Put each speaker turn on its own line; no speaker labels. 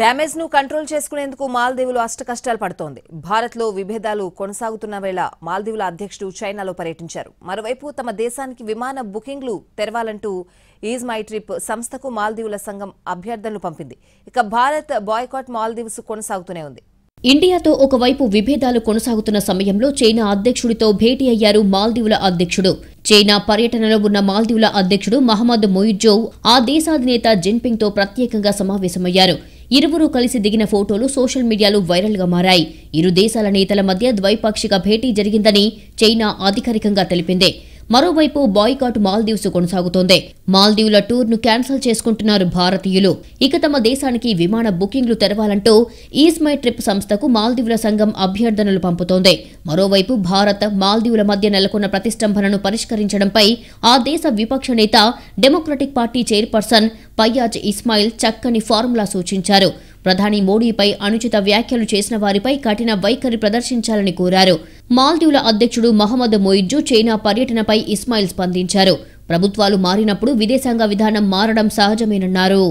damage ను control చేసుకునేందుకు మాల్దీవులు అష్ట కష్టాలు పడుతోంది భారత్ లో విభేదాలు కొనసాగుతున్న వేళ మాల్దీవుల అధ్యక్షుడు చైనాలో పర్యటించారు మరోవైపు తమ దేశానికి విమాన బుకింగ్లు తెరవాలంటూ ఈజ్ మై ట్రిప్ సంస్థకు మాల్దీవుల సంఘం అభ్యర్థనలు పంపింది ఇక భారత్ బాయ్కాట్ మాల్దీవ్స్ కొనసాగుతూనే ఉంది
ఇండియాతో ఒకవైపు విభేదాలు కొనసాగుతున్న సమయంలో చైనా అధ్యక్షుడితో భేటీ అయ్యారు మాల్దీవుల అధ్యక్షుడు చైనా పర్యటనలో ఉన్న మాల్దీవుల అధ్యక్షుడు మహమ్మద్ మొయిజోవ్ ఆ దేశాధినేత జిన్పింగ్తో ప్రత్యేకంగా సమావేశమయ్యారు ఇరువురు కలిసి దిగిన ఫోటోలు సోషల్ మీడియాలో వైరల్గా మారాయి ఇరు దేశాల నేతల మధ్య ద్వైపాక్షిక భేటీ జరిగిందని చైనా అధికారికంగా తెలిపింది మరోవైపు బాయ్కాట్ మాల్దీవ్స్ కొనసాగుతోంది మాల్దీవ్ల టూర్ను క్యాన్సిల్ చేసుకుంటున్నారు భారతీయులు ఇక తమ దేశానికి విమాన బుకింగ్లు తెరవాలంటూ ఈస్మై మై ట్రిప్ సంస్థకు మాల్దీవుల సంఘం అభ్యర్థనలు పంపుతోంది మరోవైపు భారత్ మాల్దీవుల మధ్య నెలకొన్న ప్రతిష్టంభనను పరిష్కరించడంపై ఆ దేశ విపక్ష నేత democratic party chairperson Fayyaz Ismail చక్కని ఫార్ములా సూచించారు ప్రధాని మోడీపై అనుచిత వ్యాఖ్యలు చేసిన వారిపై కఠిన వైఖరి ప్రదర్శించాలని కోరారు మాల్దీవుల అధ్యక్షుడు మహమ్మద్ మొయిజ్జు చైనా పర్యటనపై ఇస్మాయిల్ స్పందించారు ప్రభుత్వాలు మారినప్పుడు విదేశాంగ విధానం మారడం సహజమేనన్నారు